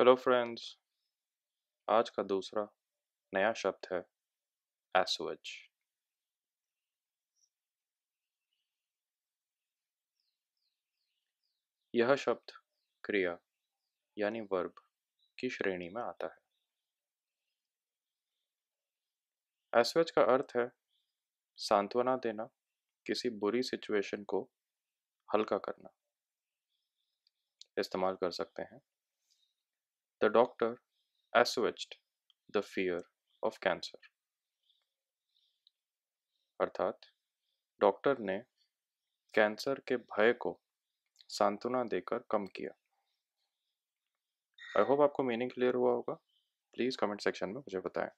Hello friends आज का दूसरा नया शब्द है एसवच यह शब्द क्रिया यानी वर्ब की श्रेणी में आता है एसवच का अर्थ है सांत्वना देना किसी बुरी सिचुएशन को हल्का करना इस्तेमाल कर सकते हैं The doctor assuaged the fear of cancer. अर्थात डॉक्टर ने कैंसर के भय को सांत्वना देकर कम किया आई होप आपको मीनिंग क्लियर हुआ होगा प्लीज़ कमेंट सेक्शन में मुझे बताएं